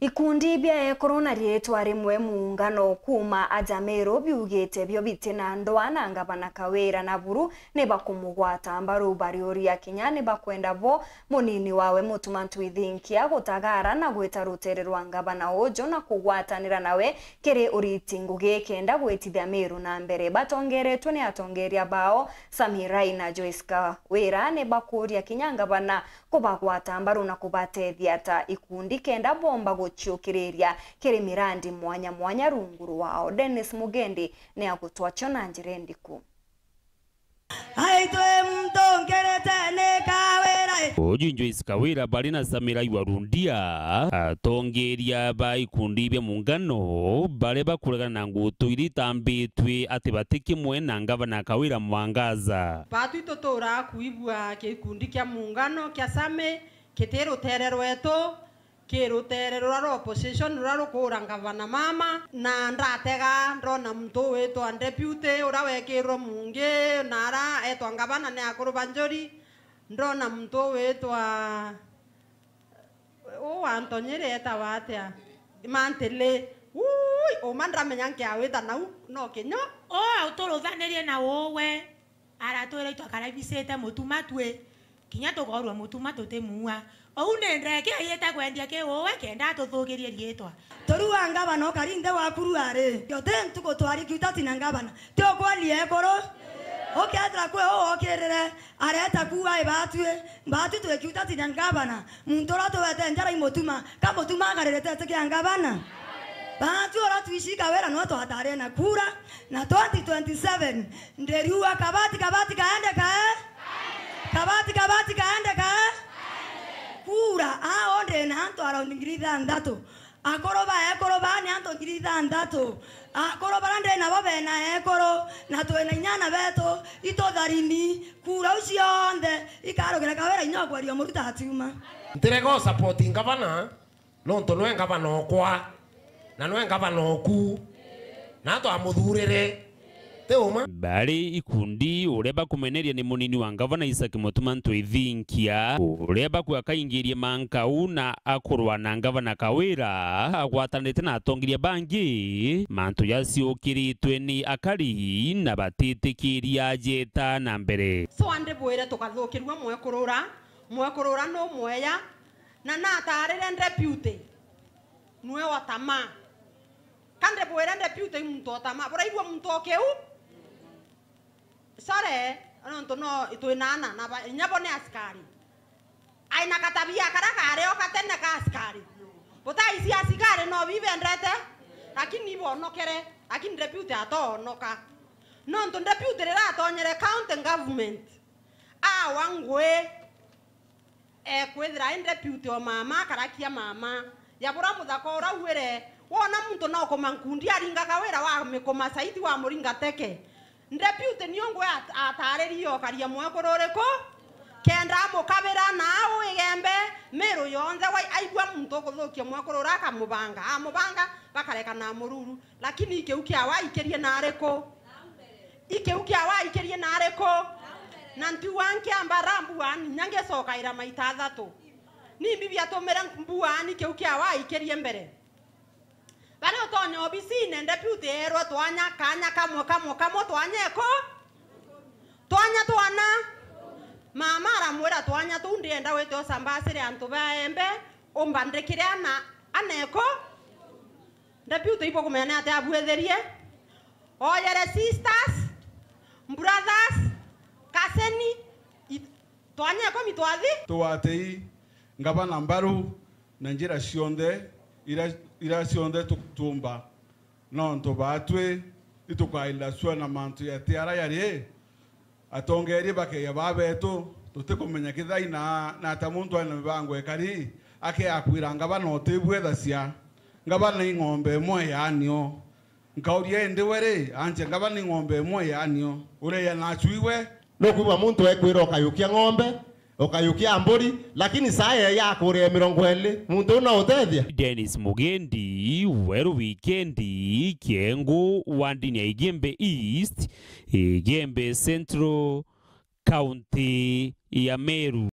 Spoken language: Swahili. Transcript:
ikundi bia byaekorwo na rĩtwa rĩmwe muungano kuma ajamero Nairobi bio byo bitina ndoa na ngavana kawira na buru nĩ bakũmũgwata mbaru ya kinya nĩ bakwenda vo mũnini wawe mũtuma ntwithinkia gũtagara na gwĩta rũtere rwa na ojo na kũgwatanĩra nawe kĩrĩ ũriti ngũgĩ kenda gwĩtithia meru na mbere batongeretwe nĩ atongeria bao Samirai na Joyce Kawira nĩ bakũria kinya ngavana kũbagwata mbaru na kũbatethia ta ikundi kenda bomba guciukiriria kiri mirandi mwanya mwanya runguru wao Dennis Mugendi ne agutwacho na njira ndiku aitwe mtongerete kawira bali na samira iwarundia atongeria ba ikundi bia mungano bale bakuregana na ngutu ili tambitwe ati batikimwe na ngavana kawira mwangaza batu itotora kuibua kikundi kia mungano kia same kitero tererweto kirutere rura rwa opposition rura rukura ngavana mama na ndatega ndona mtu witwa deputy ura wekirwo mungi nara etwa ngavana ni akuruva njuri ndona mtu witwa u antonyire etawa atia mantili ui uma ndramenya nkiawita nau no kinyo o auturuvanirie na wowe aratwira itwakarabicite mutumatwi nginya tugorwo mutuma tutimua ou nä ndreke yä te kwendia kä å we kenda tå thå gä rie riätwa tå ru ngabana å kari wakuruarä yo tä ntå gå twari kiuta ngabana tä å kwalie kå å kä kwä å å rä re areta kuwa ibatuä mbatu twä kiuta tina ngabana muntu å ra tå wete njara imå tuma kamå tuma agarä rä te kä a ngabana bantu ora tuishika wera no twatarena kura na 2027 nderiua kabati kabati kaende kae eh? kabati kabati kaende ka kura aonde ah, na anto around ngiri ithanthatu akoroba ekoroba ni anto ngiri ithanthatu akoroba na babe na ekoro na nyana inyana betu itutharini kura ucionthe ikarugä ra kawä ra inyokwerio må ruta atiuma ntirego sapoti ngavana no ntu nwe ngavana okwa na nwe ngavana oku na to amuthurire bari ikundi uria bakumeneria ni munini wa ngavana isaki mutuma ntwithinkia uria bakuakaingirie mankau na akurwa na ngavana kawira agwatanite na atongiria bangi mantu yaciukiritwe ni akari na batitikiria njita na mbere so ande bwire tugathukirwa mwekurura mwekurura no mweya na natarire deputy nwe watama kande bwire deputy muntu otama buraigua muntu okeu sore nontu no twinana na nyabo ni askari aina katabia kara kare okatene ka askari butai isi asigare no bibendete lakini ibo onokere lakini no atoonoka repute deputy ato nyere county government awa ngwe e, kwedra ä repute o mama karakia mama yabura muthako ura uwire wona muntu no kumankundi aringaga wira wa mikuma saiti wa muringa teke ndepute niongo atarerio karia mwekororeko kenda mukabira nawe igembe miru yonze wai aigua muntu guthukia mwekorora akamubanga amubanga ah, bakareka na mururu lakini ikiu kiawa ikirie nariko ikiu kiawa ikirie ikerie na ntiwanke ambara mbuani nyangecokaira maita athatu ni bibi atumire mbuani kiu kiawa ikerie mbere kana utonya obisi nende pi uterwa twanya kanya kamwe kamwe kamwe twanya ko twanya twana mama aramwira twanya tu ndienda wite usambasire antu baembe umbandikire ana aneko ndapi utoipo kumena ate abwetherie oyere sisters brothers kaseni twanyeko mitwathi ngaba na mbaru na njira cionthe ira irasio nde tukutumba nontu batwi itukailasuo na mantu yetiara yari atongerie bakeya babetu tutikumenya kithai na nata muntu aina mibango ekari ake akwira ngaba akeakwira ngabana otibwethacia ngabana ing'ombe imwe yanio nkauria indiweri anje ngabana ing'ombe imwe yanio uria yanachuiwe nukwigua muntu ekwira ukayukia ng'ombe ukayukia mburi lakini saya ya kuria mirongo ili muntu na utethia Dennis Mugendi weru weekend kiengu wa ndini ya Igembe East Igembe Central County ya Meru